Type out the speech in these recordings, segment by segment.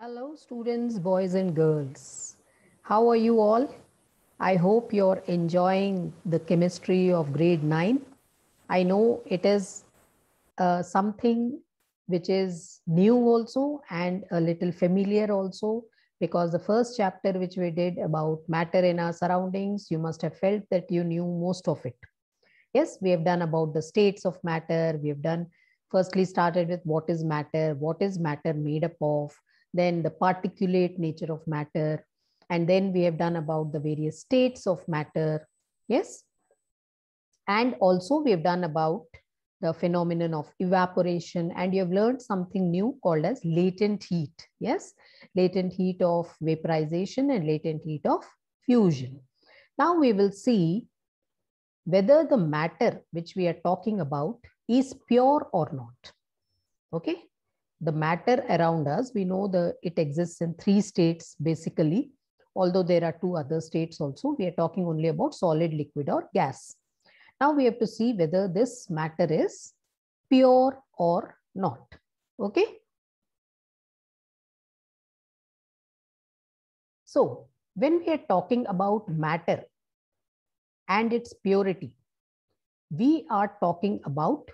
Hello, students, boys, and girls. How are you all? I hope you're enjoying the chemistry of grade 9. I know it is uh, something which is new also and a little familiar also because the first chapter which we did about matter in our surroundings, you must have felt that you knew most of it. Yes, we have done about the states of matter. We have done, firstly started with what is matter, what is matter made up of, then the particulate nature of matter, and then we have done about the various states of matter, yes? And also we have done about the phenomenon of evaporation and you have learned something new called as latent heat. Yes, latent heat of vaporization and latent heat of fusion. Now we will see whether the matter which we are talking about is pure or not. Okay, the matter around us, we know the it exists in three states basically, although there are two other states also. We are talking only about solid, liquid or gas. Now we have to see whether this matter is pure or not. Okay. So when we are talking about matter and its purity, we are talking about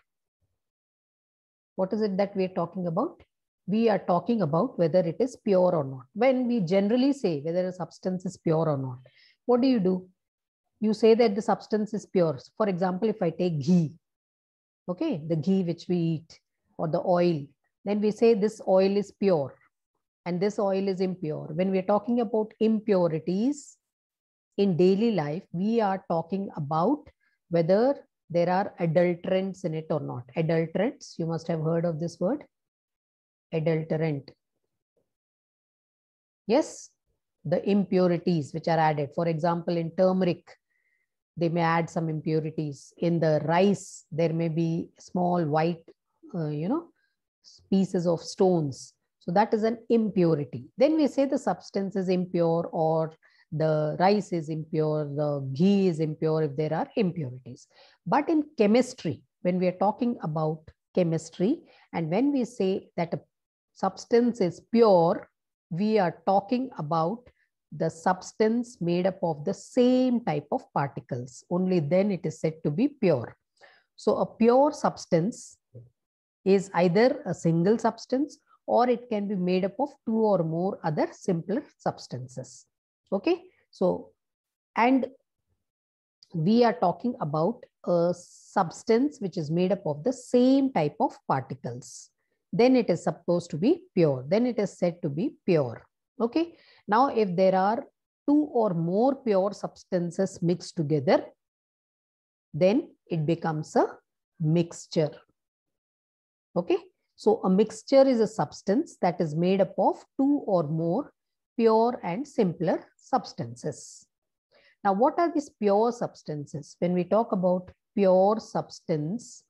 what is it that we are talking about? We are talking about whether it is pure or not. When we generally say whether a substance is pure or not, what do you do? You say that the substance is pure. For example, if I take ghee, okay, the ghee which we eat or the oil, then we say this oil is pure and this oil is impure. When we are talking about impurities in daily life, we are talking about whether there are adulterants in it or not. Adulterants, you must have heard of this word. Adulterant. Yes, the impurities which are added. For example, in turmeric, they may add some impurities. In the rice, there may be small white, uh, you know, pieces of stones. So that is an impurity. Then we say the substance is impure or the rice is impure, the ghee is impure if there are impurities. But in chemistry, when we are talking about chemistry and when we say that a substance is pure, we are talking about the substance made up of the same type of particles. Only then it is said to be pure. So a pure substance is either a single substance or it can be made up of two or more other simpler substances. Okay. So, and we are talking about a substance which is made up of the same type of particles. Then it is supposed to be pure. Then it is said to be pure. Okay. Now, if there are two or more pure substances mixed together, then it becomes a mixture. Okay. So, a mixture is a substance that is made up of two or more pure and simpler substances. Now, what are these pure substances? When we talk about pure substance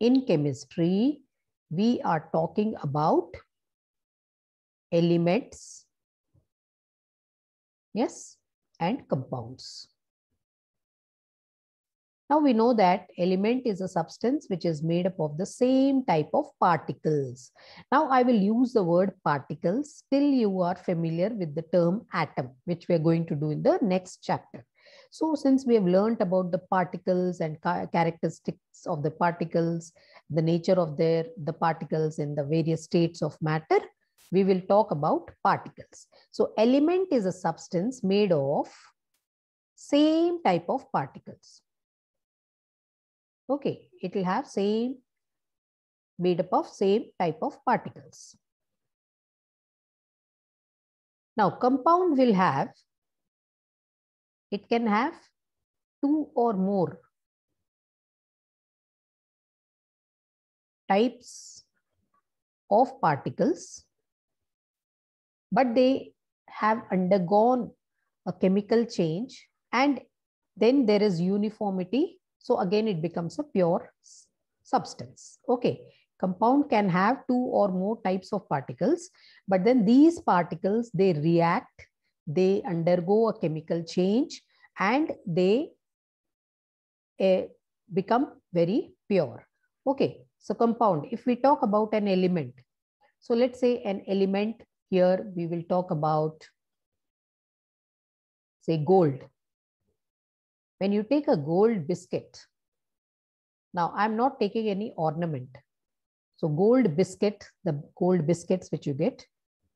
in chemistry, we are talking about elements, yes, and compounds. Now we know that element is a substance which is made up of the same type of particles. Now I will use the word particles till you are familiar with the term atom, which we are going to do in the next chapter. So since we have learnt about the particles and characteristics of the particles, the nature of their the particles in the various states of matter, we will talk about particles. So element is a substance made of same type of particles. Okay, it will have same made up of same type of particles. Now compound will have, it can have two or more types of particles, but they have undergone a chemical change and then there is uniformity so again, it becomes a pure substance. Okay. Compound can have two or more types of particles, but then these particles, they react, they undergo a chemical change and they uh, become very pure. Okay. So compound, if we talk about an element, so let's say an element here, we will talk about say gold. When you take a gold biscuit, now I'm not taking any ornament. So gold biscuit, the gold biscuits which you get.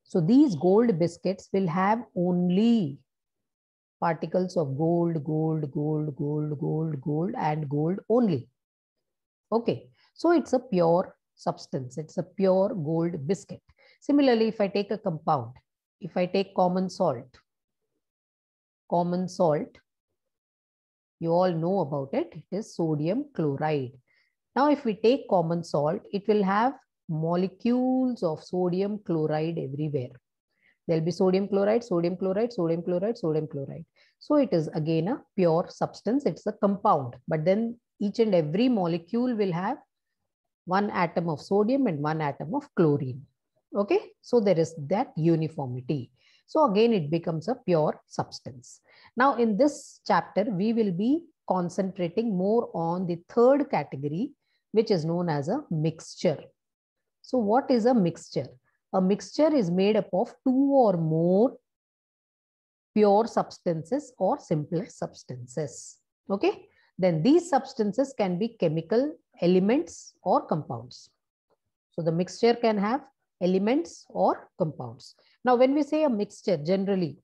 So these gold biscuits will have only particles of gold, gold, gold, gold, gold, gold, and gold only. Okay. So it's a pure substance. It's a pure gold biscuit. Similarly, if I take a compound, if I take common salt, common salt, you all know about it. It is sodium chloride. Now, if we take common salt, it will have molecules of sodium chloride everywhere. There will be sodium chloride, sodium chloride, sodium chloride, sodium chloride. So it is again a pure substance. It's a compound. But then each and every molecule will have one atom of sodium and one atom of chlorine. Okay. So there is that uniformity. So again, it becomes a pure substance. Now in this chapter, we will be concentrating more on the third category, which is known as a mixture. So what is a mixture? A mixture is made up of two or more pure substances or simpler substances. Okay. Then these substances can be chemical elements or compounds. So the mixture can have elements or compounds. Now when we say a mixture generally,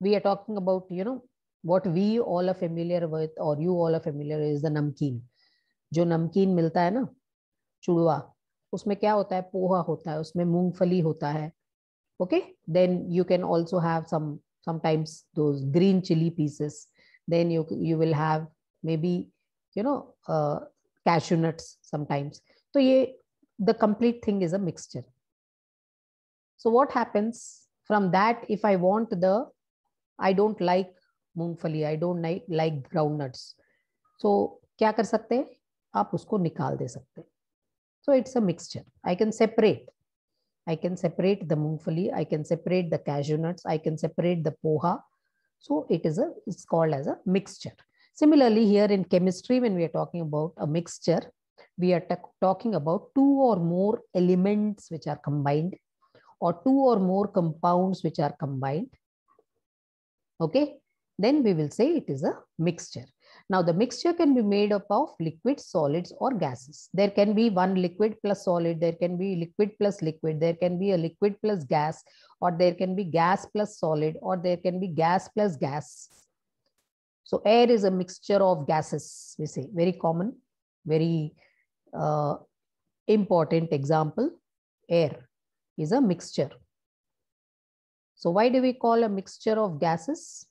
we are talking about, you know, what we all are familiar with or you all are familiar is the नमकीन जो नमकीन मिलता है ना चुड़वा उसमें क्या होता है पोहा होता है उसमें मूंगफली होता है okay then you can also have some sometimes those green chili pieces then you you will have maybe you know uh, cashew nuts sometimes so yeah, the complete thing is a mixture so what happens from that if i want the I don't like I don't I don't like so क्या कर सकते हैं आप उसको निकाल दे सकते so it's a mixture i can separate i can separate the mungfali i can separate the cashew nuts i can separate the poha so it's called as a mixture similarly here in chemistry when we are talking about a mixture we are talking about two or more elements which are combined or two or more compounds which are combined Okay, then we will say it is a mixture. Now the mixture can be made up of liquids, solids or gases. There can be one liquid plus solid, there can be liquid plus liquid, there can be a liquid plus gas or there can be gas plus solid or there can be gas plus gas. So air is a mixture of gases, we say, very common, very uh, important example, air is a mixture so why do we call a mixture of gases?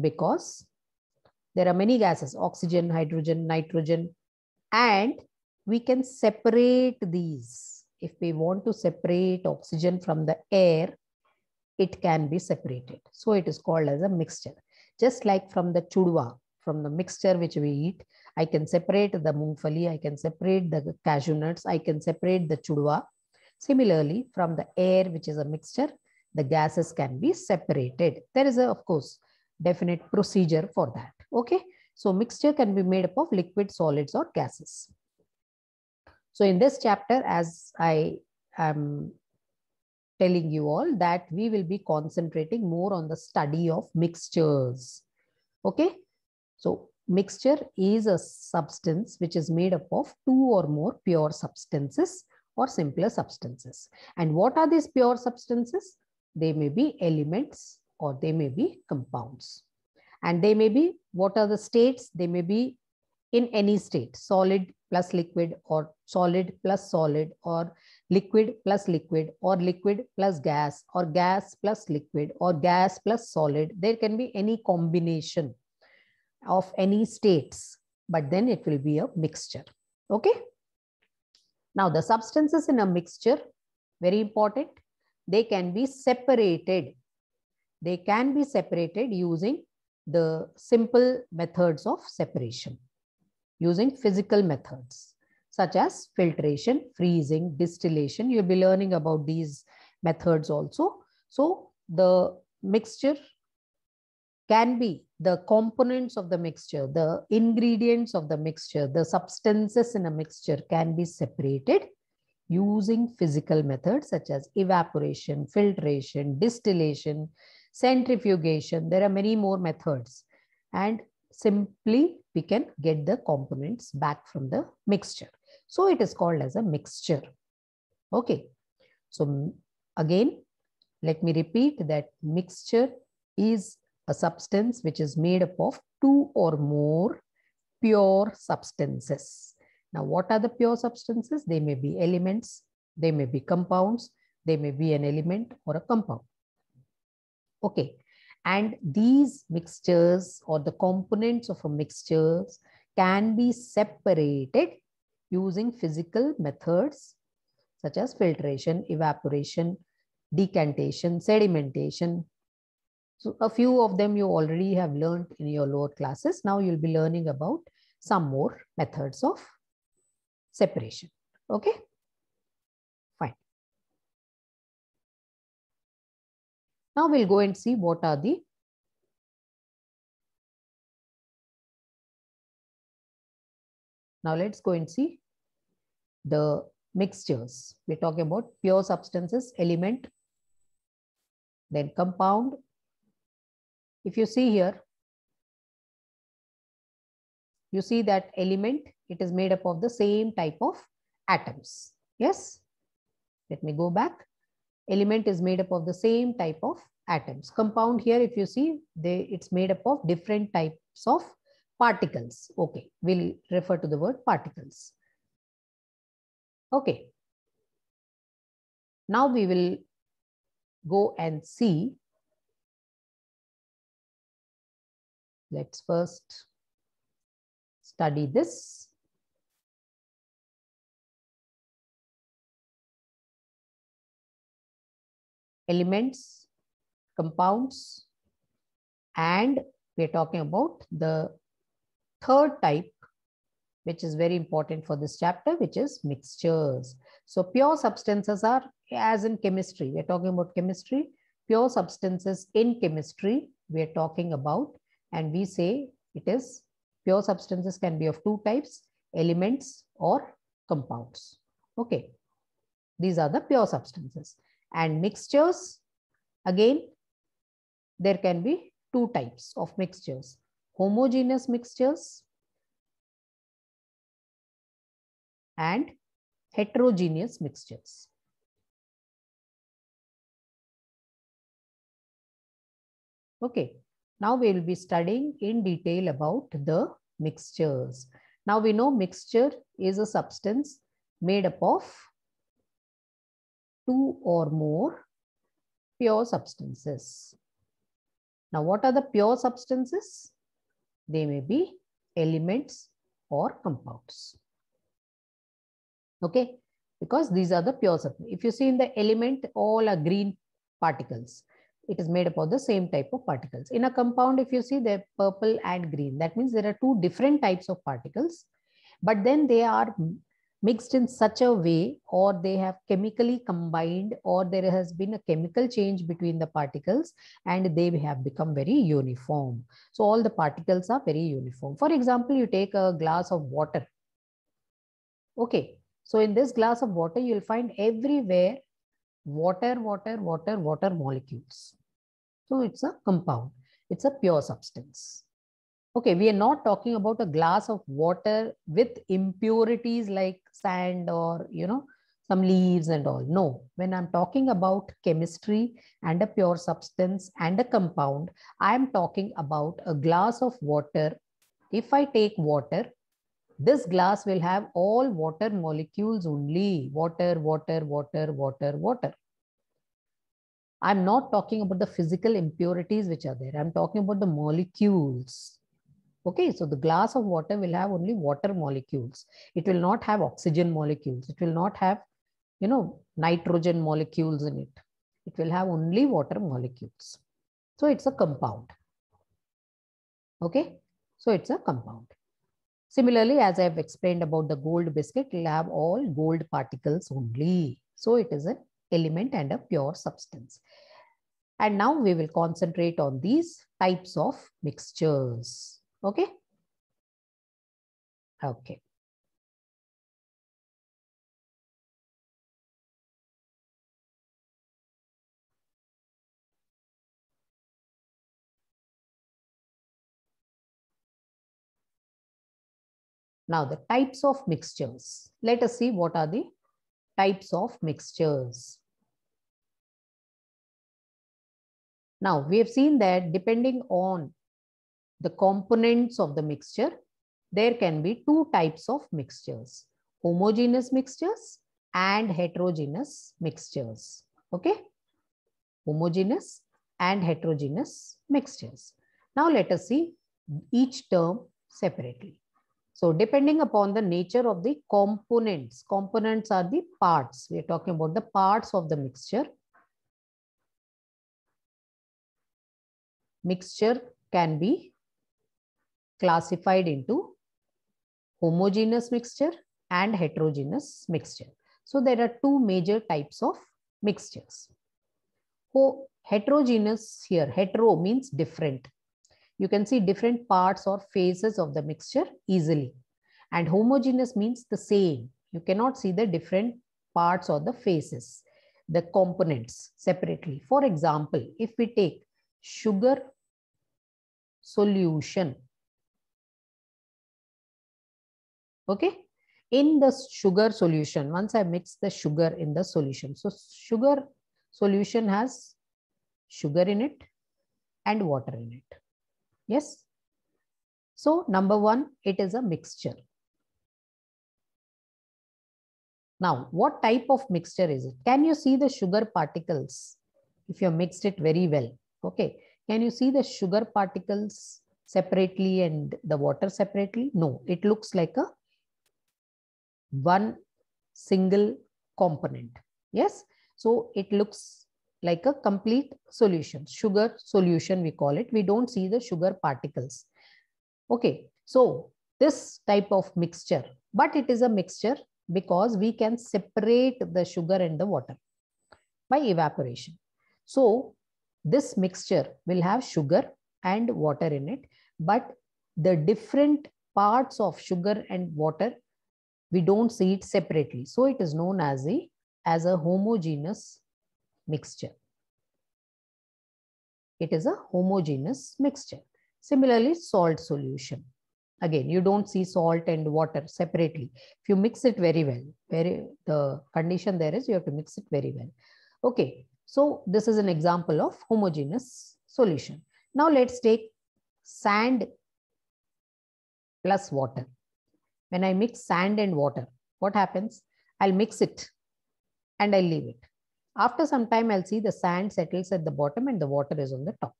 Because there are many gases, oxygen, hydrogen, nitrogen, and we can separate these. If we want to separate oxygen from the air, it can be separated. So it is called as a mixture. Just like from the chudwa, from the mixture which we eat, I can separate the mungfali, I can separate the cashew nuts, I can separate the chudwa. Similarly, from the air, which is a mixture, the gases can be separated. There is a, of course, definite procedure for that. Okay. So mixture can be made up of liquid, solids or gases. So in this chapter, as I am telling you all that we will be concentrating more on the study of mixtures. Okay. So mixture is a substance which is made up of two or more pure substances or simpler substances. And what are these pure substances? They may be elements or they may be compounds. And they may be, what are the states? They may be in any state, solid plus liquid or solid plus solid or liquid plus liquid or liquid plus gas or gas plus liquid or gas plus solid. There can be any combination of any states, but then it will be a mixture. Okay. Now the substances in a mixture, very important they can be separated. They can be separated using the simple methods of separation, using physical methods such as filtration, freezing, distillation. You'll be learning about these methods also. So the mixture can be the components of the mixture, the ingredients of the mixture, the substances in a mixture can be separated using physical methods such as evaporation, filtration, distillation, centrifugation. There are many more methods. And simply we can get the components back from the mixture. So it is called as a mixture. Okay. So again, let me repeat that mixture is a substance which is made up of two or more pure substances. Now, what are the pure substances? They may be elements, they may be compounds, they may be an element or a compound. Okay, and these mixtures or the components of a mixtures can be separated using physical methods such as filtration, evaporation, decantation, sedimentation. So a few of them you already have learned in your lower classes. Now you'll be learning about some more methods of separation. Okay? Fine. Now we'll go and see what are the Now let's go and see the mixtures. We're talking about pure substances, element, then compound. If you see here, you see that element it is made up of the same type of atoms. Yes. Let me go back. Element is made up of the same type of atoms. Compound here, if you see, they, it's made up of different types of particles. Okay, we'll refer to the word particles. Okay. Now we will go and see. Let's first study this. elements, compounds, and we're talking about the third type, which is very important for this chapter, which is mixtures. So pure substances are as in chemistry, we're talking about chemistry, pure substances in chemistry, we're talking about, and we say it is pure substances can be of two types, elements or compounds. Okay, these are the pure substances. And mixtures, again, there can be two types of mixtures. Homogeneous mixtures and heterogeneous mixtures. Okay, now we will be studying in detail about the mixtures. Now we know mixture is a substance made up of two or more pure substances. Now, what are the pure substances? They may be elements or compounds. Okay, because these are the pure substances. If you see in the element, all are green particles. It is made up of the same type of particles. In a compound, if you see, they're purple and green. That means there are two different types of particles, but then they are mixed in such a way or they have chemically combined or there has been a chemical change between the particles and they have become very uniform. So all the particles are very uniform. For example, you take a glass of water. Okay, so in this glass of water, you'll find everywhere water, water, water, water molecules. So it's a compound. It's a pure substance okay we are not talking about a glass of water with impurities like sand or you know some leaves and all no when i'm talking about chemistry and a pure substance and a compound i am talking about a glass of water if i take water this glass will have all water molecules only water water water water water i'm not talking about the physical impurities which are there i'm talking about the molecules Okay, so the glass of water will have only water molecules. It will not have oxygen molecules. It will not have, you know, nitrogen molecules in it. It will have only water molecules. So it's a compound. Okay, so it's a compound. Similarly, as I have explained about the gold biscuit, it will have all gold particles only. So it is an element and a pure substance. And now we will concentrate on these types of mixtures. Okay. Okay. Now the types of mixtures. Let us see what are the types of mixtures. Now we have seen that depending on the components of the mixture, there can be two types of mixtures, homogeneous mixtures and heterogeneous mixtures. Okay, homogeneous and heterogeneous mixtures. Now let us see each term separately. So depending upon the nature of the components, components are the parts. We are talking about the parts of the mixture. Mixture can be classified into homogeneous mixture and heterogeneous mixture. So there are two major types of mixtures. Ho heterogeneous here, hetero means different. You can see different parts or phases of the mixture easily. And homogeneous means the same. You cannot see the different parts or the phases, the components separately. For example, if we take sugar solution Okay. In the sugar solution, once I mix the sugar in the solution. So sugar solution has sugar in it and water in it. Yes. So number one, it is a mixture. Now, what type of mixture is it? Can you see the sugar particles if you mixed it very well? Okay. Can you see the sugar particles separately and the water separately? No, it looks like a one single component. Yes. So it looks like a complete solution, sugar solution, we call it. We don't see the sugar particles. Okay. So this type of mixture, but it is a mixture because we can separate the sugar and the water by evaporation. So this mixture will have sugar and water in it, but the different parts of sugar and water we don't see it separately. So it is known as a, as a homogeneous mixture. It is a homogeneous mixture. Similarly, salt solution. Again, you don't see salt and water separately. If you mix it very well, very the condition there is you have to mix it very well. Okay, so this is an example of homogeneous solution. Now let's take sand plus water. When I mix sand and water, what happens? I'll mix it and I'll leave it. After some time, I'll see the sand settles at the bottom and the water is on the top.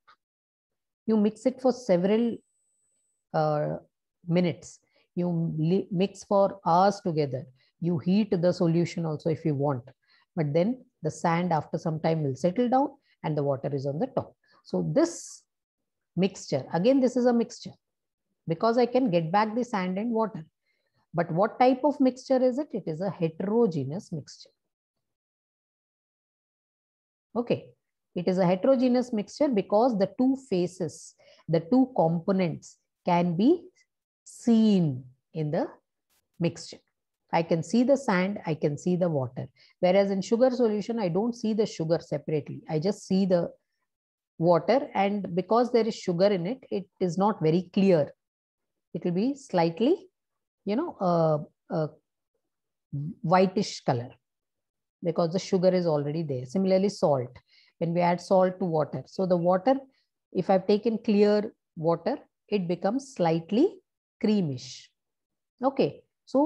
You mix it for several uh, minutes. You mix for hours together. You heat the solution also if you want. But then the sand after some time will settle down and the water is on the top. So this mixture, again, this is a mixture because I can get back the sand and water. But what type of mixture is it? It is a heterogeneous mixture. Okay, it is a heterogeneous mixture because the two faces, the two components can be seen in the mixture. I can see the sand, I can see the water. Whereas in sugar solution, I don't see the sugar separately. I just see the water and because there is sugar in it, it is not very clear. It will be slightly you know a, a whitish color because the sugar is already there similarly salt when we add salt to water so the water if i've taken clear water it becomes slightly creamish okay so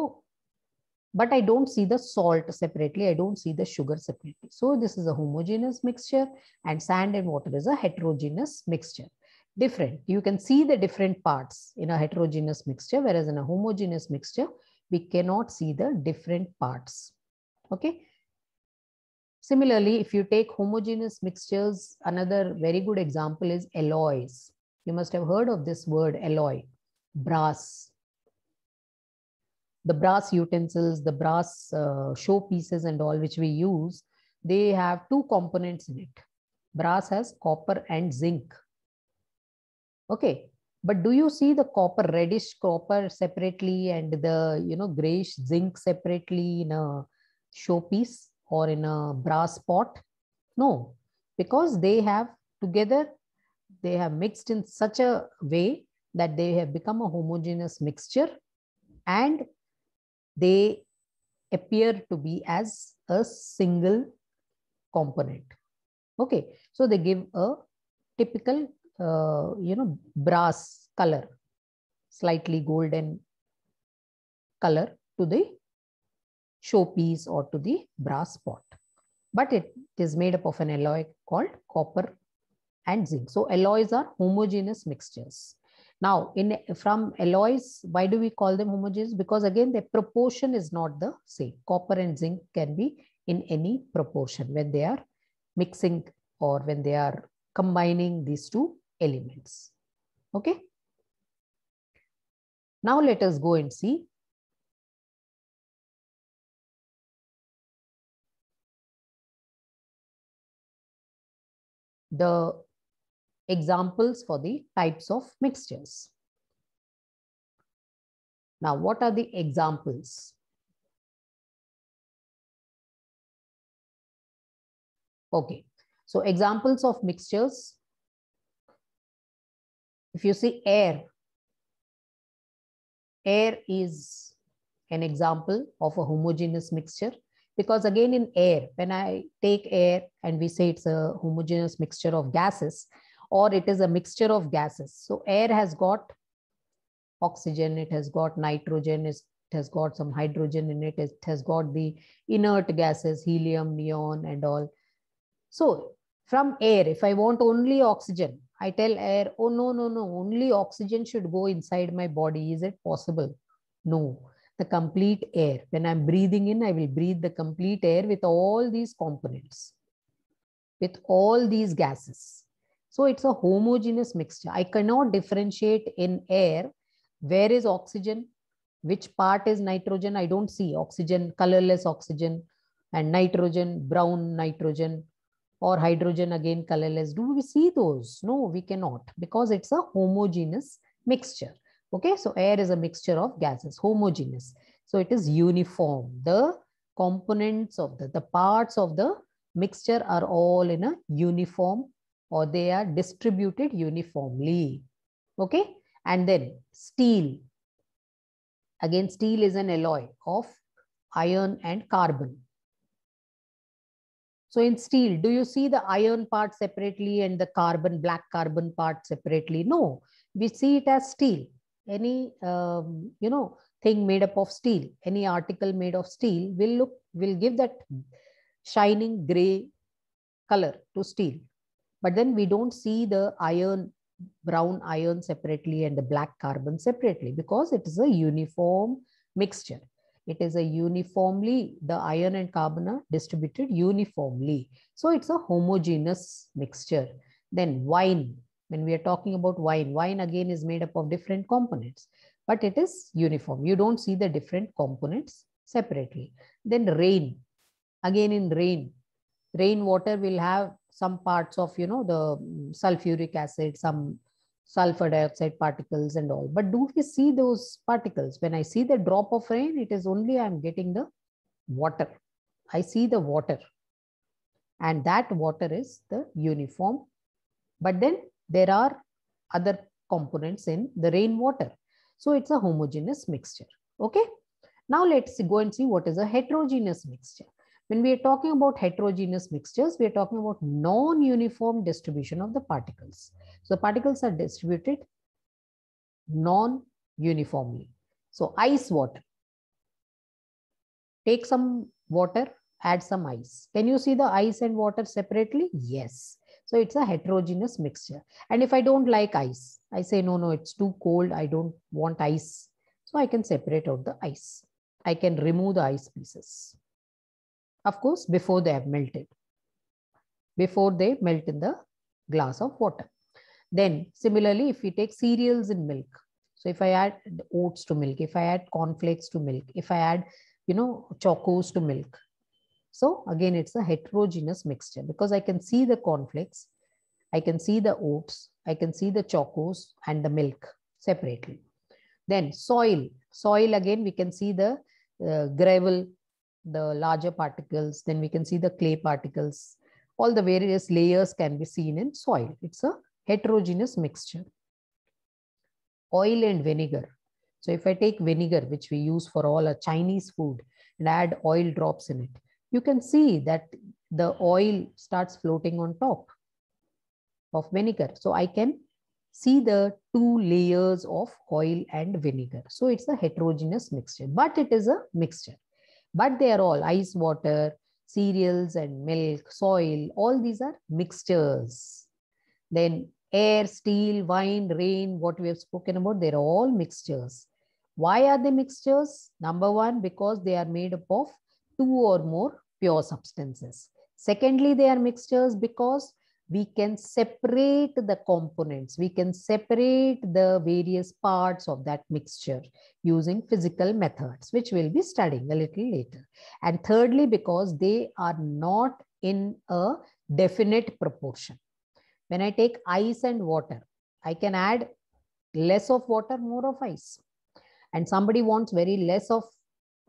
but i don't see the salt separately i don't see the sugar separately so this is a homogeneous mixture and sand and water is a heterogeneous mixture different. You can see the different parts in a heterogeneous mixture, whereas in a homogeneous mixture, we cannot see the different parts. Okay. Similarly, if you take homogeneous mixtures, another very good example is alloys. You must have heard of this word alloy, brass. The brass utensils, the brass uh, show pieces and all which we use, they have two components in it. Brass has copper and zinc Okay, but do you see the copper, reddish copper separately and the, you know, grayish zinc separately in a showpiece or in a brass pot? No, because they have together, they have mixed in such a way that they have become a homogeneous mixture and they appear to be as a single component. Okay, so they give a typical uh, you know, brass color, slightly golden color to the showpiece or to the brass pot. But it is made up of an alloy called copper and zinc. So alloys are homogeneous mixtures. Now, in from alloys, why do we call them homogeneous? Because again, the proportion is not the same. Copper and zinc can be in any proportion when they are mixing or when they are combining these two elements. Okay. Now let us go and see. the examples for the types of mixtures. Now, what are the examples? Okay, so examples of mixtures if you see air, air is an example of a homogeneous mixture because again in air, when I take air and we say it's a homogeneous mixture of gases or it is a mixture of gases. So air has got oxygen, it has got nitrogen, it has got some hydrogen in it, it has got the inert gases, helium, neon and all. So from air, if I want only oxygen, I tell air, oh, no, no, no, only oxygen should go inside my body. Is it possible? No. The complete air. When I'm breathing in, I will breathe the complete air with all these components, with all these gases. So it's a homogeneous mixture. I cannot differentiate in air where is oxygen, which part is nitrogen. I don't see oxygen, colorless oxygen, and nitrogen, brown nitrogen, or hydrogen again colorless. Do we see those? No, we cannot because it's a homogeneous mixture. Okay, so air is a mixture of gases, homogeneous. So it is uniform. The components of the, the parts of the mixture are all in a uniform or they are distributed uniformly. Okay, and then steel. Again, steel is an alloy of iron and carbon. So in steel, do you see the iron part separately and the carbon, black carbon part separately? No, we see it as steel. Any, um, you know, thing made up of steel, any article made of steel will look, will give that shining gray color to steel. But then we don't see the iron, brown iron separately and the black carbon separately because it is a uniform mixture. It is a uniformly, the iron and carbon are distributed uniformly. So it's a homogeneous mixture. Then wine, when we are talking about wine, wine again is made up of different components, but it is uniform. You don't see the different components separately. Then rain, again in rain, rain water will have some parts of, you know, the sulfuric acid, some sulfur dioxide particles and all. But do we see those particles? When I see the drop of rain, it is only I'm getting the water. I see the water. And that water is the uniform. But then there are other components in the rainwater. So it's a homogeneous mixture. Okay. Now let's go and see what is a heterogeneous mixture. When we are talking about heterogeneous mixtures, we are talking about non-uniform distribution of the particles. So particles are distributed non-uniformly. So ice water. Take some water, add some ice. Can you see the ice and water separately? Yes. So it's a heterogeneous mixture. And if I don't like ice, I say, no, no, it's too cold. I don't want ice. So I can separate out the ice. I can remove the ice pieces. Of course, before they have melted, before they melt in the glass of water. Then similarly, if we take cereals in milk, so if I add oats to milk, if I add cornflakes to milk, if I add, you know, chocos to milk. So again, it's a heterogeneous mixture because I can see the cornflakes, I can see the oats, I can see the chocos and the milk separately. Then soil, soil again, we can see the uh, gravel, the larger particles, then we can see the clay particles. All the various layers can be seen in soil. It's a heterogeneous mixture. Oil and vinegar. So if I take vinegar, which we use for all a Chinese food, and add oil drops in it, you can see that the oil starts floating on top of vinegar. So I can see the two layers of oil and vinegar. So it's a heterogeneous mixture, but it is a mixture but they are all ice water, cereals and milk, soil, all these are mixtures. Then air, steel, wine, rain, what we have spoken about, they're all mixtures. Why are they mixtures? Number one, because they are made up of two or more pure substances. Secondly, they are mixtures because we can separate the components. We can separate the various parts of that mixture using physical methods, which we'll be studying a little later. And thirdly, because they are not in a definite proportion. When I take ice and water, I can add less of water, more of ice. And somebody wants very less of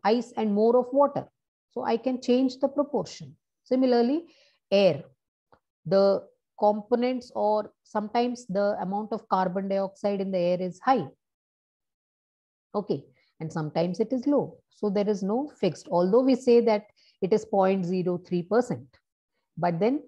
ice and more of water. So I can change the proportion. Similarly, air. The components or sometimes the amount of carbon dioxide in the air is high. Okay, and sometimes it is low. So there is no fixed, although we say that it is 0.03%, but then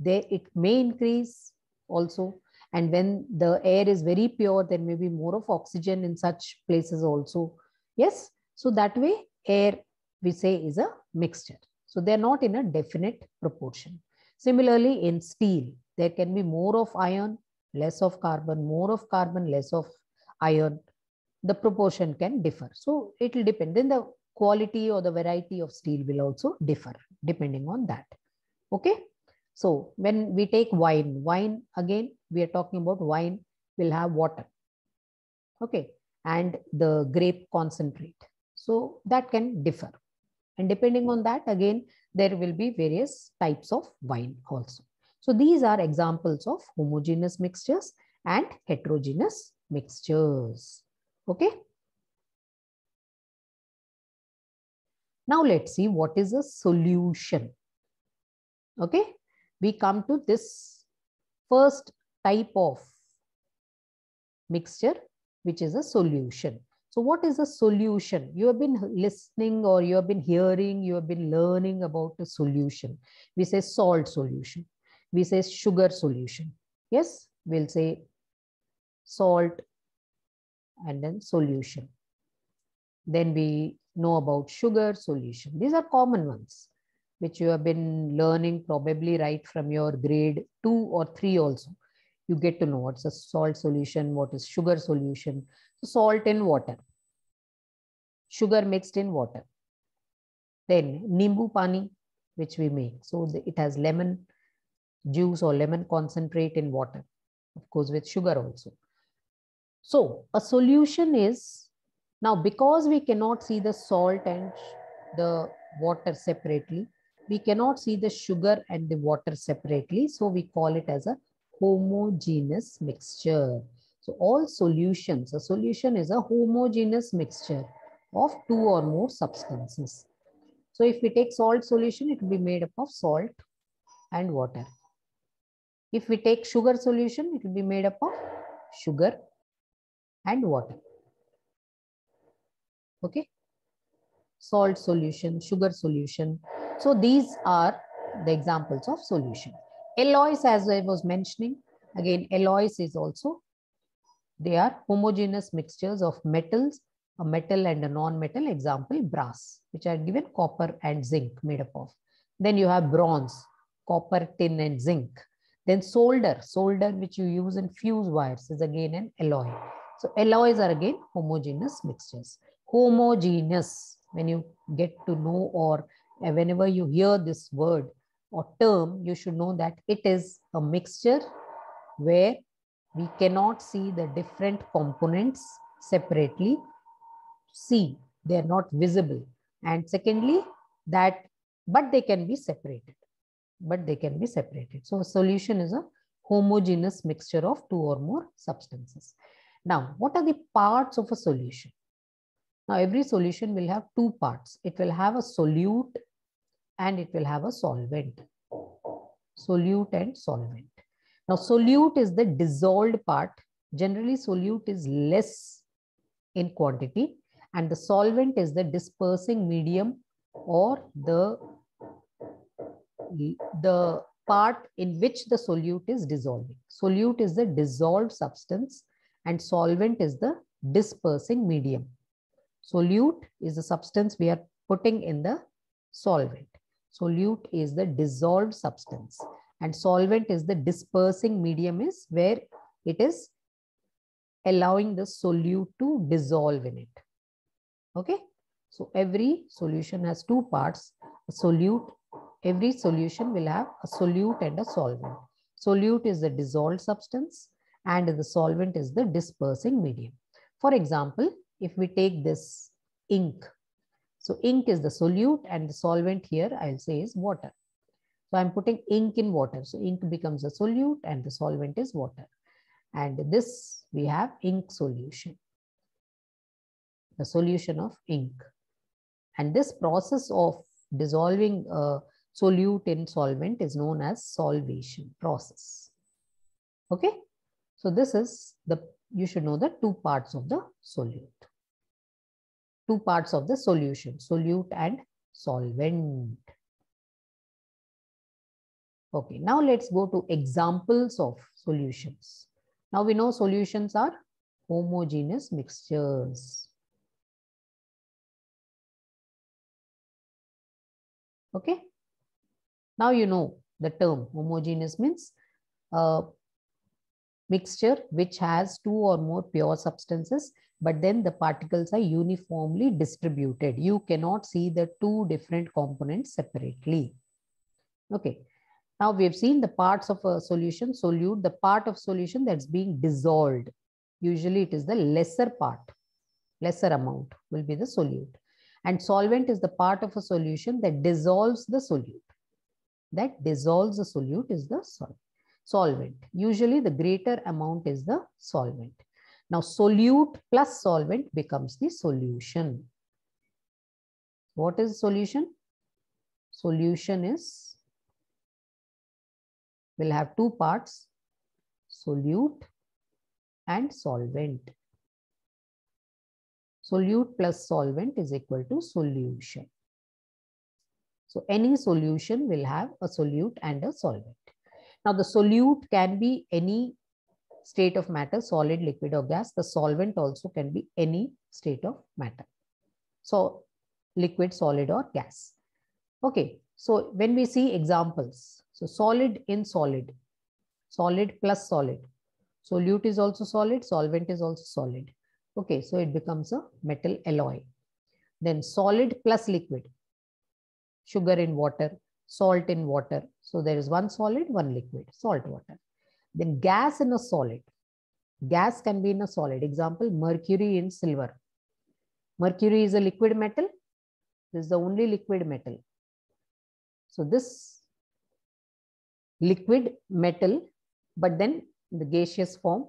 they, it may increase also. And when the air is very pure, there may be more of oxygen in such places also. Yes, so that way air we say is a mixture. So they are not in a definite proportion. Similarly, in steel, there can be more of iron, less of carbon, more of carbon, less of iron. The proportion can differ. So it will depend. Then the quality or the variety of steel will also differ depending on that. Okay. So when we take wine, wine again, we are talking about wine will have water. Okay. And the grape concentrate. So that can differ. And depending on that, again, there will be various types of wine also. So these are examples of homogeneous mixtures and heterogeneous mixtures. Okay. Now let's see what is a solution. Okay. We come to this first type of mixture, which is a solution. So what is a solution? You have been listening or you have been hearing, you have been learning about a solution. We say salt solution we say sugar solution. Yes, we'll say salt and then solution. Then we know about sugar solution. These are common ones which you have been learning probably right from your grade two or three also. You get to know what's a salt solution, what is sugar solution, salt in water, sugar mixed in water. Then nimbu pani, which we make. So it has lemon, juice or lemon concentrate in water, of course, with sugar also. So a solution is now because we cannot see the salt and the water separately, we cannot see the sugar and the water separately. So we call it as a homogeneous mixture. So all solutions, a solution is a homogeneous mixture of two or more substances. So if we take salt solution, it will be made up of salt and water. If we take sugar solution, it will be made up of sugar and water. Okay. Salt solution, sugar solution. So these are the examples of solution. Alloys, as I was mentioning, again, alloys is also, they are homogeneous mixtures of metals, a metal and a non-metal, example, brass, which are given copper and zinc made up of. Then you have bronze, copper, tin and zinc. Then solder, solder which you use in fuse wires is again an alloy. So alloys are again homogeneous mixtures. Homogeneous, when you get to know or whenever you hear this word or term, you should know that it is a mixture where we cannot see the different components separately. See, they are not visible. And secondly, that, but they can be separated but they can be separated. So a solution is a homogeneous mixture of two or more substances. Now, what are the parts of a solution? Now, every solution will have two parts. It will have a solute and it will have a solvent. Solute and solvent. Now, solute is the dissolved part. Generally, solute is less in quantity and the solvent is the dispersing medium or the the part in which the solute is dissolving. Solute is the dissolved substance and solvent is the dispersing medium. Solute is the substance we are putting in the solvent. Solute is the dissolved substance and solvent is the dispersing medium is where it is allowing the solute to dissolve in it. Okay. So every solution has two parts, a solute every solution will have a solute and a solvent. Solute is the dissolved substance and the solvent is the dispersing medium. For example, if we take this ink, so ink is the solute and the solvent here I'll say is water. So I'm putting ink in water. So ink becomes a solute and the solvent is water. And this we have ink solution, the solution of ink. And this process of dissolving uh, solute in solvent is known as solvation process. Okay. So this is the, you should know the two parts of the solute. Two parts of the solution, solute and solvent. Okay, now let's go to examples of solutions. Now we know solutions are homogeneous mixtures. Okay, now you know the term homogeneous means a mixture which has two or more pure substances but then the particles are uniformly distributed. You cannot see the two different components separately. Okay. Now we have seen the parts of a solution, solute, the part of solution that's being dissolved. Usually it is the lesser part, lesser amount will be the solute. And solvent is the part of a solution that dissolves the solute that dissolves the solute is the solvent. Usually the greater amount is the solvent. Now solute plus solvent becomes the solution. What is solution? Solution is, will have two parts, solute and solvent. Solute plus solvent is equal to solution. So any solution will have a solute and a solvent. Now the solute can be any state of matter, solid, liquid or gas. The solvent also can be any state of matter. So liquid, solid or gas. Okay, so when we see examples, so solid in solid, solid plus solid. Solute is also solid, solvent is also solid. Okay, so it becomes a metal alloy. Then solid plus liquid sugar in water, salt in water. So there is one solid, one liquid, salt water. Then gas in a solid. Gas can be in a solid. Example, mercury in silver. Mercury is a liquid metal. This is the only liquid metal. So this liquid metal, but then the gaseous form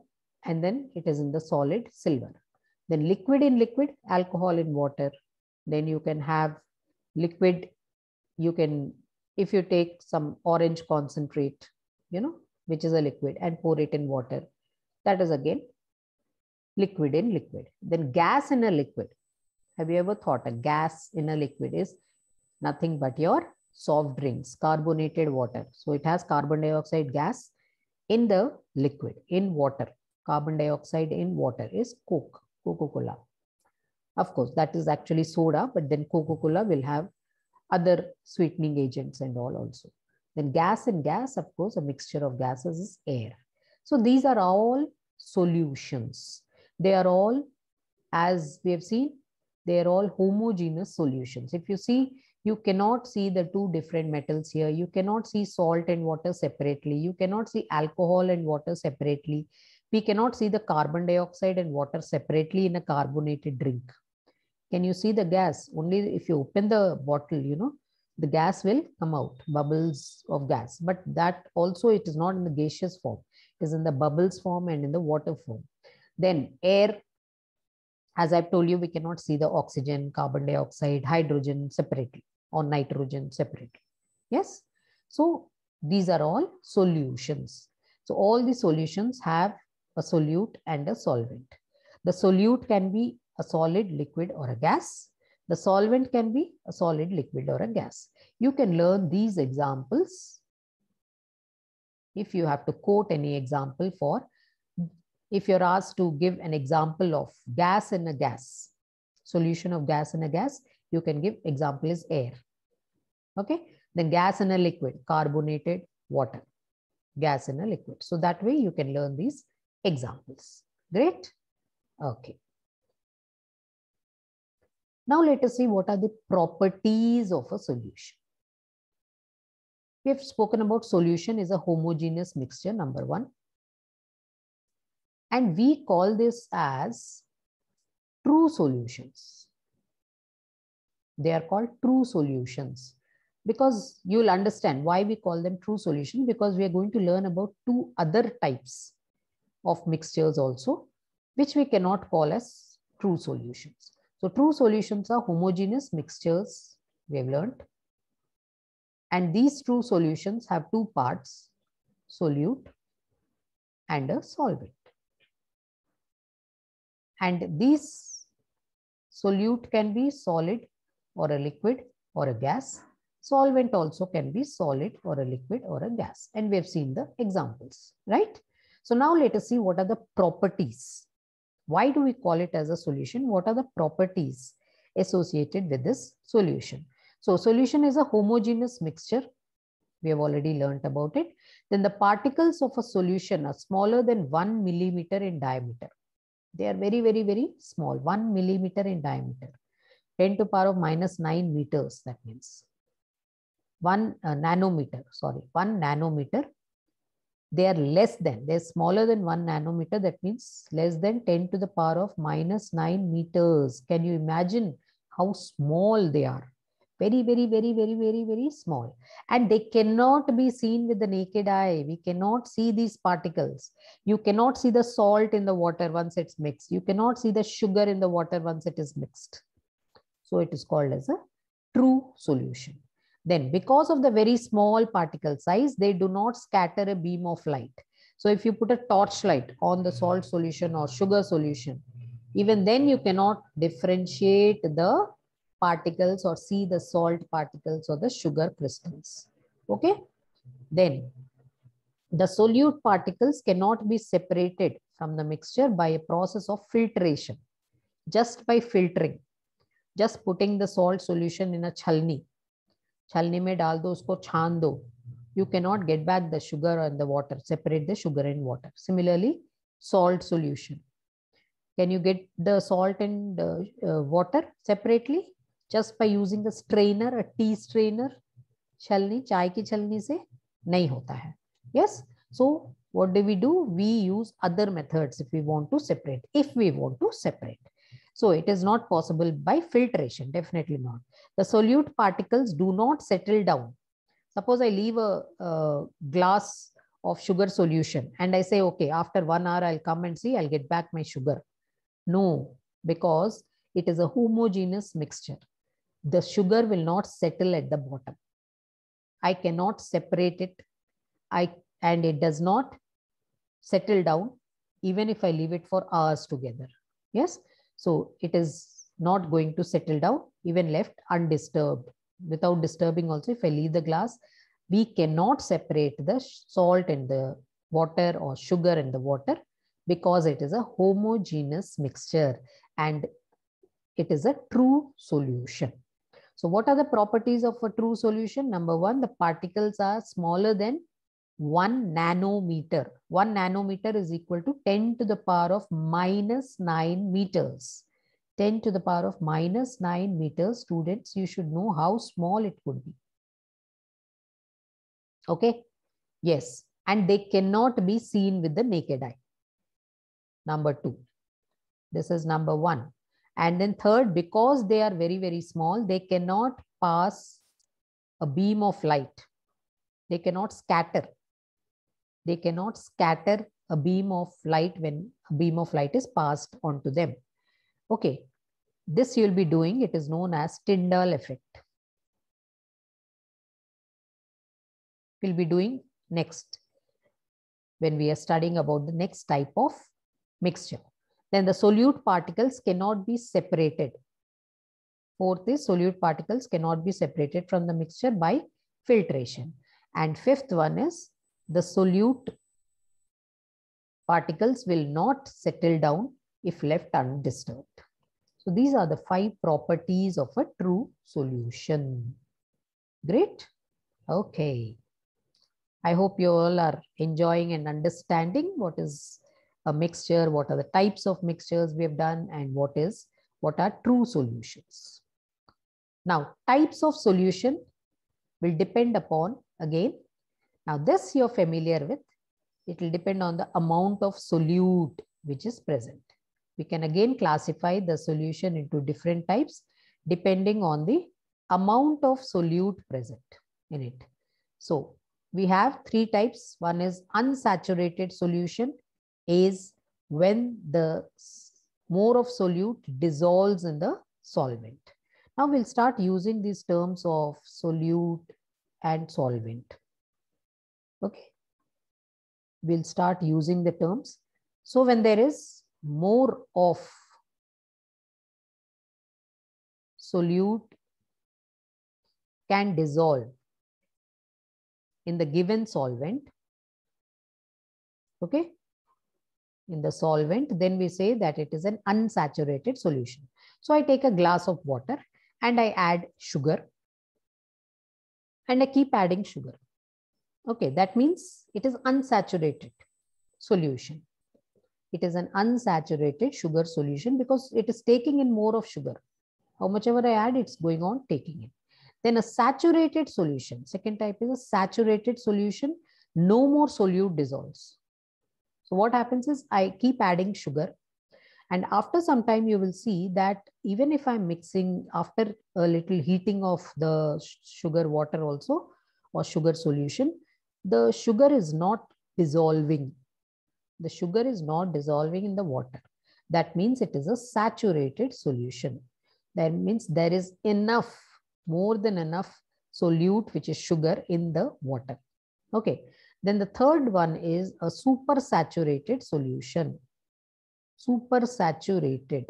and then it is in the solid silver. Then liquid in liquid, alcohol in water. Then you can have liquid you can, if you take some orange concentrate, you know, which is a liquid and pour it in water, that is again liquid in liquid. Then gas in a liquid. Have you ever thought a gas in a liquid is nothing but your soft drinks, carbonated water. So it has carbon dioxide gas in the liquid, in water. Carbon dioxide in water is Coke, Coca-Cola. Of course, that is actually soda, but then Coca-Cola will have other sweetening agents and all also. Then gas and gas, of course, a mixture of gases is air. So these are all solutions. They are all, as we have seen, they are all homogeneous solutions. If you see, you cannot see the two different metals here. You cannot see salt and water separately. You cannot see alcohol and water separately. We cannot see the carbon dioxide and water separately in a carbonated drink can you see the gas only if you open the bottle you know the gas will come out bubbles of gas but that also it is not in the gaseous form it is in the bubbles form and in the water form then air as i've told you we cannot see the oxygen carbon dioxide hydrogen separately or nitrogen separately yes so these are all solutions so all the solutions have a solute and a solvent the solute can be a solid, liquid or a gas. The solvent can be a solid, liquid or a gas. You can learn these examples if you have to quote any example for, if you're asked to give an example of gas in a gas, solution of gas in a gas, you can give example is air. Okay, then gas in a liquid, carbonated water, gas in a liquid. So that way you can learn these examples. Great. Okay. Now let us see what are the properties of a solution. We have spoken about solution is a homogeneous mixture, number one. And we call this as true solutions. They are called true solutions because you'll understand why we call them true solution because we are going to learn about two other types of mixtures also, which we cannot call as true solutions. So true solutions are homogeneous mixtures, we have learnt. And these true solutions have two parts, solute and a solvent. And these solute can be solid or a liquid or a gas. Solvent also can be solid or a liquid or a gas. And we have seen the examples, right? So now let us see what are the properties why do we call it as a solution? What are the properties associated with this solution? So solution is a homogeneous mixture. We have already learnt about it. Then the particles of a solution are smaller than one millimeter in diameter. They are very, very, very small, one millimeter in diameter. 10 to power of minus 9 meters, that means. One uh, nanometer, sorry, one nanometer they are less than, they're smaller than 1 nanometer. That means less than 10 to the power of minus 9 meters. Can you imagine how small they are? Very, very, very, very, very, very small. And they cannot be seen with the naked eye. We cannot see these particles. You cannot see the salt in the water once it's mixed. You cannot see the sugar in the water once it is mixed. So it is called as a true solution. Then because of the very small particle size, they do not scatter a beam of light. So if you put a torchlight on the salt solution or sugar solution, even then you cannot differentiate the particles or see the salt particles or the sugar crystals. Okay. Then the solute particles cannot be separated from the mixture by a process of filtration. Just by filtering, just putting the salt solution in a chalni छलनी में डाल दो उसको छान दो you can not get back the sugar and the water separate the sugar and water similarly salt solution can you get the salt and water separately just by using a strainer a tea strainer छलनी चाय की छलनी से नहीं होता है yes so what do we do we use other methods if you want to separate if we want to separate so it is not possible by filtration definitely not the solute particles do not settle down. Suppose I leave a, a glass of sugar solution and I say, okay, after one hour, I'll come and see, I'll get back my sugar. No, because it is a homogeneous mixture. The sugar will not settle at the bottom. I cannot separate it. I, and it does not settle down even if I leave it for hours together. Yes. So it is not going to settle down even left undisturbed without disturbing also if i leave the glass we cannot separate the salt and the water or sugar and the water because it is a homogeneous mixture and it is a true solution. So what are the properties of a true solution? Number one, the particles are smaller than 1 nanometer. 1 nanometer is equal to 10 to the power of minus 9 meters. 10 to the power of minus 9 meters, students, you should know how small it could be. Okay? Yes. And they cannot be seen with the naked eye. Number two. This is number one. And then third, because they are very, very small, they cannot pass a beam of light. They cannot scatter. They cannot scatter a beam of light when a beam of light is passed onto them. Okay, this you'll be doing, it is known as Tyndall effect. We'll be doing next when we are studying about the next type of mixture. Then the solute particles cannot be separated. Fourth is solute particles cannot be separated from the mixture by filtration. And fifth one is the solute particles will not settle down if left undisturbed. So these are the five properties of a true solution. Great. Okay. I hope you all are enjoying and understanding what is a mixture, what are the types of mixtures we have done and what is, what are true solutions. Now, types of solution will depend upon again. Now this you're familiar with. It will depend on the amount of solute which is present. We can again classify the solution into different types depending on the amount of solute present in it. So we have three types. One is unsaturated solution is when the more of solute dissolves in the solvent. Now we'll start using these terms of solute and solvent. Okay. We'll start using the terms. So when there is more of solute can dissolve in the given solvent. Okay. In the solvent, then we say that it is an unsaturated solution. So I take a glass of water and I add sugar and I keep adding sugar. Okay, that means it is unsaturated solution it is an unsaturated sugar solution because it is taking in more of sugar. How much ever I add, it's going on taking it. Then a saturated solution. Second type is a saturated solution. No more solute dissolves. So what happens is I keep adding sugar. And after some time, you will see that even if I'm mixing after a little heating of the sugar water also or sugar solution, the sugar is not dissolving the sugar is not dissolving in the water. That means it is a saturated solution. That means there is enough, more than enough solute, which is sugar in the water. Okay. Then the third one is a supersaturated solution. Supersaturated.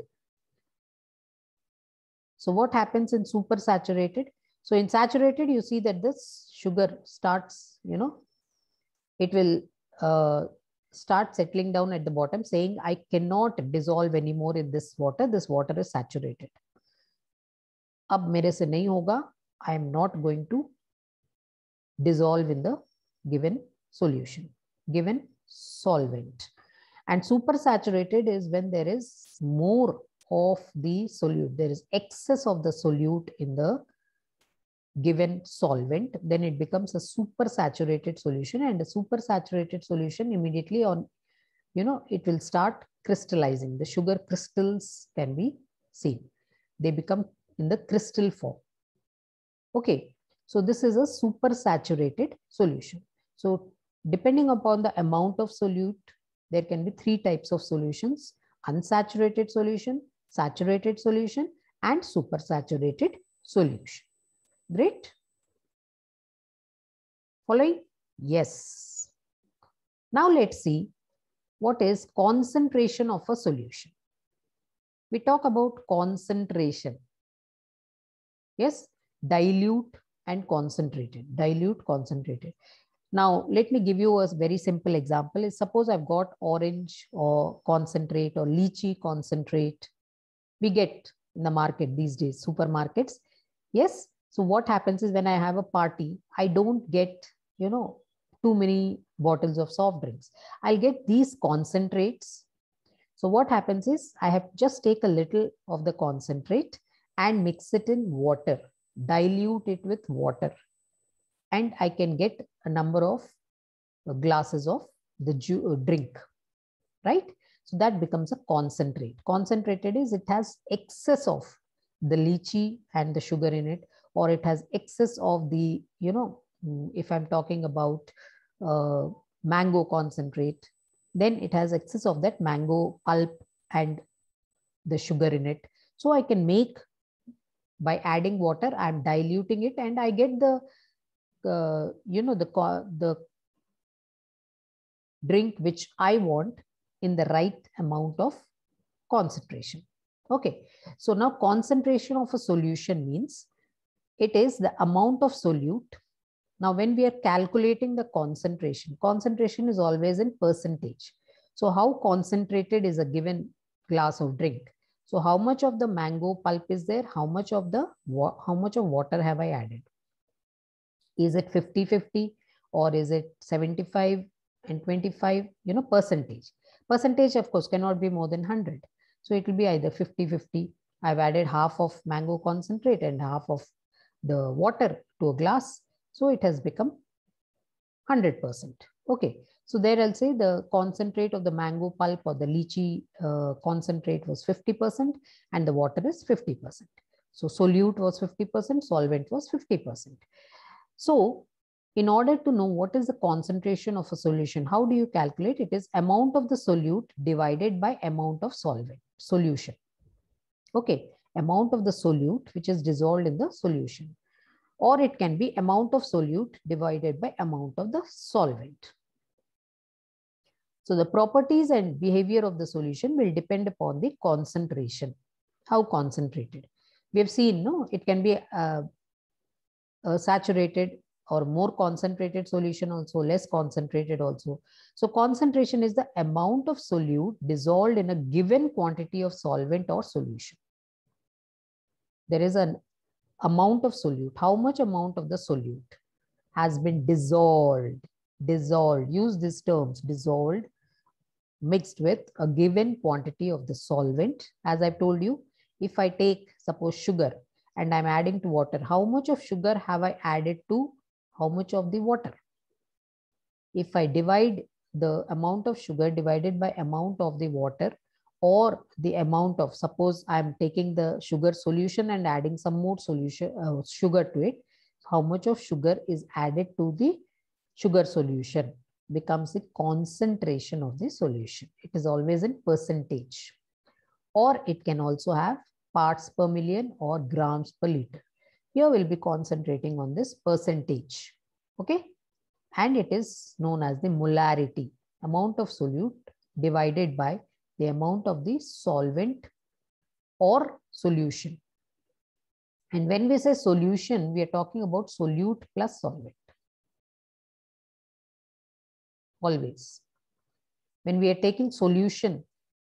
So what happens in supersaturated? So in saturated, you see that this sugar starts, you know, it will uh, start settling down at the bottom saying i cannot dissolve anymore in this water this water is saturated ab mere se nahi hoga i am not going to dissolve in the given solution given solvent and supersaturated is when there is more of the solute there is excess of the solute in the given solvent, then it becomes a supersaturated solution and a supersaturated solution immediately on, you know, it will start crystallizing. The sugar crystals can be seen. They become in the crystal form. Okay, so this is a supersaturated solution. So depending upon the amount of solute, there can be three types of solutions, unsaturated solution, saturated solution, and supersaturated solution. Great. Following? Yes. Now let's see what is concentration of a solution. We talk about concentration. Yes, dilute and concentrated. Dilute, concentrated. Now, let me give you a very simple example. suppose I've got orange or concentrate or lychee concentrate. We get in the market these days, supermarkets. Yes, so what happens is when I have a party, I don't get, you know, too many bottles of soft drinks. I'll get these concentrates. So what happens is I have just take a little of the concentrate and mix it in water, dilute it with water. And I can get a number of uh, glasses of the uh, drink, right? So that becomes a concentrate. Concentrated is it has excess of the lychee and the sugar in it or it has excess of the, you know, mm, if I'm talking about uh, mango concentrate, then it has excess of that mango pulp and the sugar in it. So I can make by adding water, I'm diluting it and I get the, uh, you know, the, the drink which I want in the right amount of concentration. Okay, so now concentration of a solution means it is the amount of solute. Now, when we are calculating the concentration, concentration is always in percentage. So how concentrated is a given glass of drink? So how much of the mango pulp is there? How much of the how much of water have I added? Is it 50-50 or is it 75 and 25? You know, percentage. Percentage, of course, cannot be more than 100. So it will be either 50-50. I've added half of mango concentrate and half of the water to a glass. So it has become 100%. Okay. So there I'll say the concentrate of the mango pulp or the lychee uh, concentrate was 50% and the water is 50%. So solute was 50%, solvent was 50%. So in order to know what is the concentration of a solution, how do you calculate? It is amount of the solute divided by amount of solvent, solution. Okay amount of the solute which is dissolved in the solution or it can be amount of solute divided by amount of the solvent. So the properties and behavior of the solution will depend upon the concentration, how concentrated. We have seen, no, it can be a, uh, a saturated or more concentrated solution also, less concentrated also. So concentration is the amount of solute dissolved in a given quantity of solvent or solution there is an amount of solute. How much amount of the solute has been dissolved? Dissolved. Use these terms. Dissolved mixed with a given quantity of the solvent. As I've told you, if I take, suppose, sugar and I'm adding to water, how much of sugar have I added to how much of the water? If I divide the amount of sugar divided by amount of the water, or the amount of suppose i'm taking the sugar solution and adding some more solution uh, sugar to it how much of sugar is added to the sugar solution becomes the concentration of the solution it is always in percentage or it can also have parts per million or grams per liter here we'll be concentrating on this percentage okay and it is known as the molarity amount of solute divided by the amount of the solvent or solution. And when we say solution, we are talking about solute plus solvent. Always. When we are taking solution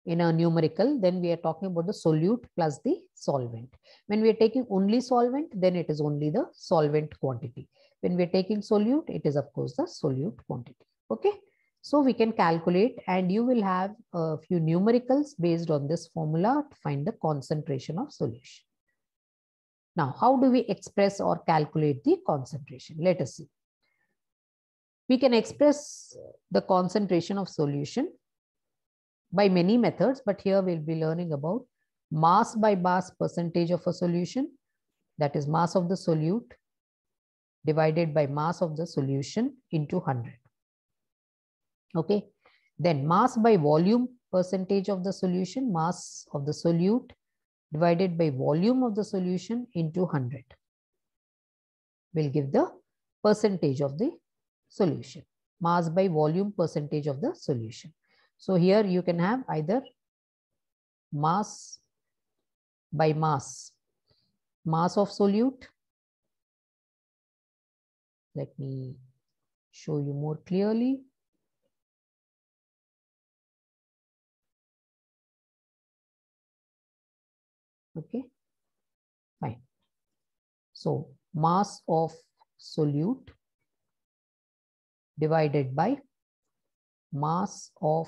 in a numerical, then we are talking about the solute plus the solvent. When we are taking only solvent, then it is only the solvent quantity. When we are taking solute, it is of course the solute quantity. Okay. So we can calculate and you will have a few numericals based on this formula to find the concentration of solution. Now, how do we express or calculate the concentration? Let us see. We can express the concentration of solution by many methods, but here we'll be learning about mass by mass percentage of a solution, that is mass of the solute divided by mass of the solution into 100. Okay. Then mass by volume percentage of the solution, mass of the solute divided by volume of the solution into 100 will give the percentage of the solution. Mass by volume percentage of the solution. So here you can have either mass by mass, mass of solute. Let me show you more clearly. Okay, fine. So mass of solute divided by mass of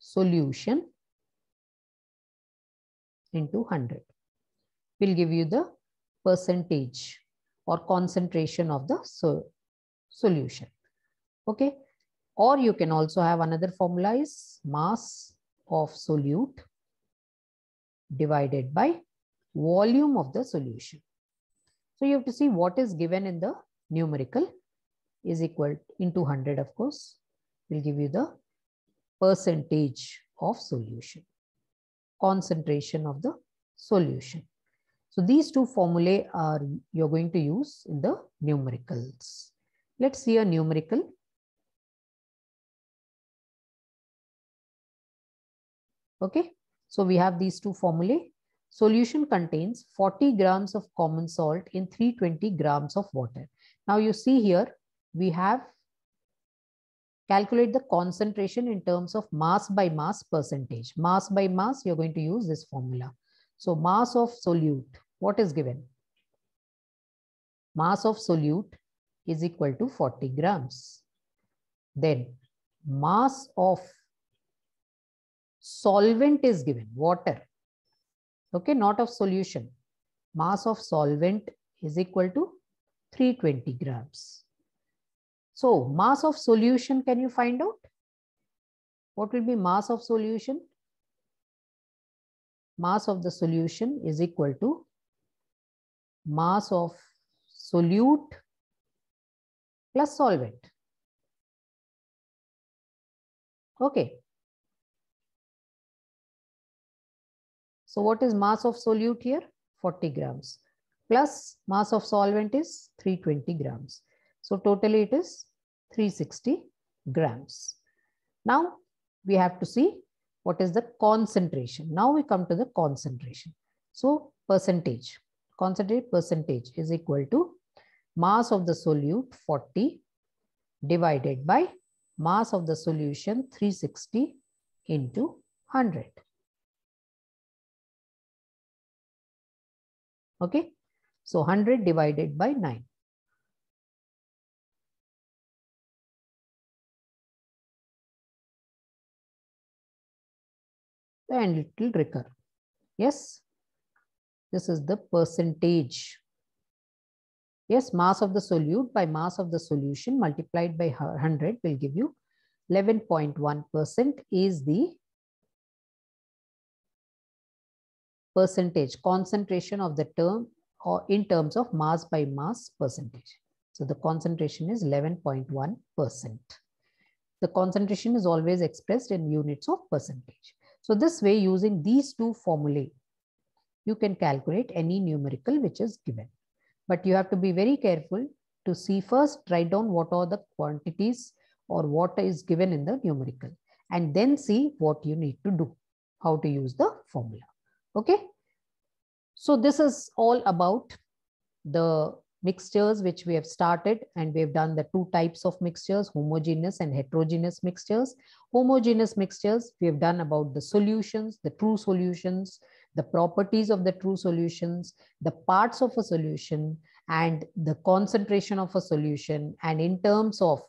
solution into 100 will give you the percentage or concentration of the so solution. Okay. Or you can also have another formula is mass of solute divided by volume of the solution. So you have to see what is given in the numerical is equal into 100 of course will give you the percentage of solution concentration of the solution so these two formulae are you're going to use in the numericals let's see a numerical okay so we have these two formulae Solution contains 40 grams of common salt in 320 grams of water. Now you see here, we have calculate the concentration in terms of mass by mass percentage. Mass by mass, you're going to use this formula. So mass of solute, what is given? Mass of solute is equal to 40 grams. Then mass of solvent is given, water okay, not of solution. Mass of solvent is equal to 320 grams. So mass of solution, can you find out? What will be mass of solution? Mass of the solution is equal to mass of solute plus solvent. Okay, So what is mass of solute here? 40 grams plus mass of solvent is 320 grams. So totally it is 360 grams. Now we have to see what is the concentration. Now we come to the concentration. So percentage, concentrated percentage is equal to mass of the solute 40 divided by mass of the solution 360 into 100. Okay. So 100 divided by 9. And it will recur. Yes. This is the percentage. Yes, mass of the solute by mass of the solution multiplied by 100 will give you 11.1% is the percentage concentration of the term or in terms of mass by mass percentage. So the concentration is 11.1%. The concentration is always expressed in units of percentage. So this way using these two formulae, you can calculate any numerical which is given. But you have to be very careful to see first, write down what are the quantities or what is given in the numerical and then see what you need to do, how to use the formula. Okay. So this is all about the mixtures which we have started and we have done the two types of mixtures homogeneous and heterogeneous mixtures homogeneous mixtures we have done about the solutions the true solutions the properties of the true solutions the parts of a solution and the concentration of a solution and in terms of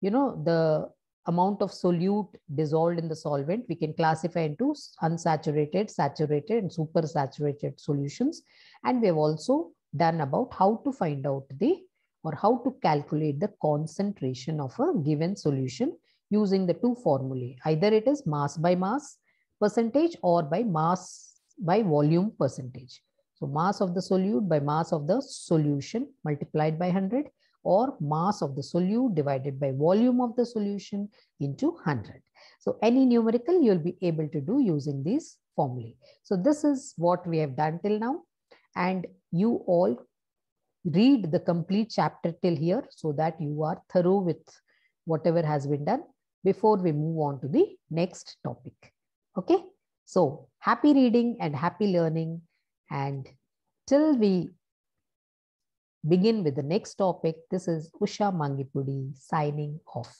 you know the amount of solute dissolved in the solvent, we can classify into unsaturated, saturated, and supersaturated solutions. And we have also done about how to find out the or how to calculate the concentration of a given solution using the two formulae. Either it is mass by mass percentage or by mass by volume percentage. So mass of the solute by mass of the solution multiplied by 100 or mass of the solute divided by volume of the solution into 100. So any numerical you'll be able to do using this formulae. So this is what we have done till now. And you all read the complete chapter till here so that you are thorough with whatever has been done before we move on to the next topic. Okay. So happy reading and happy learning. And till we begin with the next topic. This is Usha Mangipudi signing off.